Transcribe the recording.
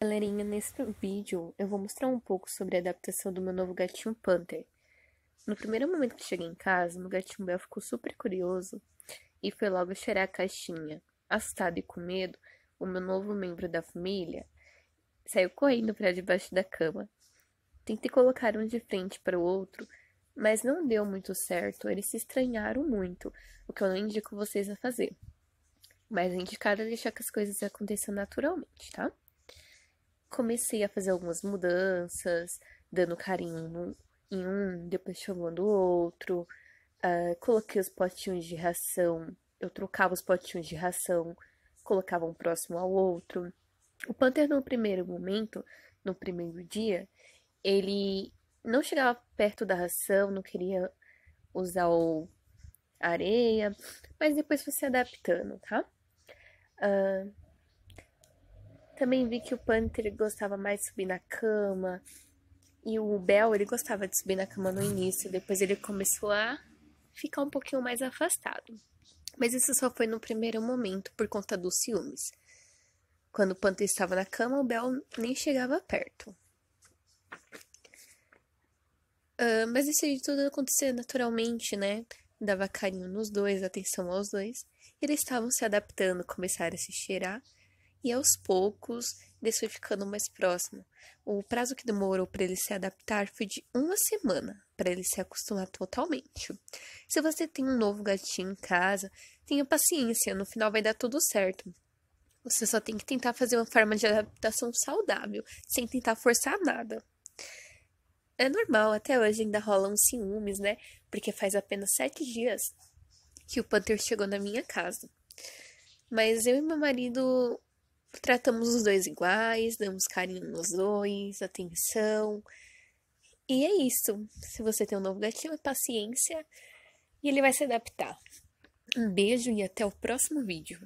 Galerinha, nesse vídeo eu vou mostrar um pouco sobre a adaptação do meu novo gatinho Panther. No primeiro momento que cheguei em casa, meu gatinho Bel ficou super curioso e foi logo cheirar a caixinha. Assustado e com medo, o meu novo membro da família saiu correndo para debaixo da cama. Tentei colocar um de frente para o outro, mas não deu muito certo, eles se estranharam muito, o que eu não indico vocês a fazer. Mas é indicado deixar que as coisas aconteçam naturalmente, tá? comecei a fazer algumas mudanças, dando carinho em um, depois chamando o outro. Uh, coloquei os potinhos de ração, eu trocava os potinhos de ração, colocava um próximo ao outro. O Panther, no primeiro momento, no primeiro dia, ele não chegava perto da ração, não queria usar o areia, mas depois foi se adaptando, tá? Uh, também vi que o Panther gostava mais de subir na cama. E o Bel, ele gostava de subir na cama no início. Depois ele começou a ficar um pouquinho mais afastado. Mas isso só foi no primeiro momento, por conta dos ciúmes. Quando o Panther estava na cama, o Bel nem chegava perto. Uh, mas isso de tudo acontecia naturalmente, né? Dava carinho nos dois, atenção aos dois. E eles estavam se adaptando, começaram a se cheirar e aos poucos isso foi ficando mais próximo. O prazo que demorou para ele se adaptar foi de uma semana, para ele se acostumar totalmente. Se você tem um novo gatinho em casa, tenha paciência, no final vai dar tudo certo. Você só tem que tentar fazer uma forma de adaptação saudável, sem tentar forçar nada. É normal, até hoje ainda rolam ciúmes, né? Porque faz apenas sete dias que o Panther chegou na minha casa. Mas eu e meu marido tratamos os dois iguais, damos carinho nos dois, atenção. E é isso. Se você tem um novo gatinho, é paciência e ele vai se adaptar. Um beijo e até o próximo vídeo.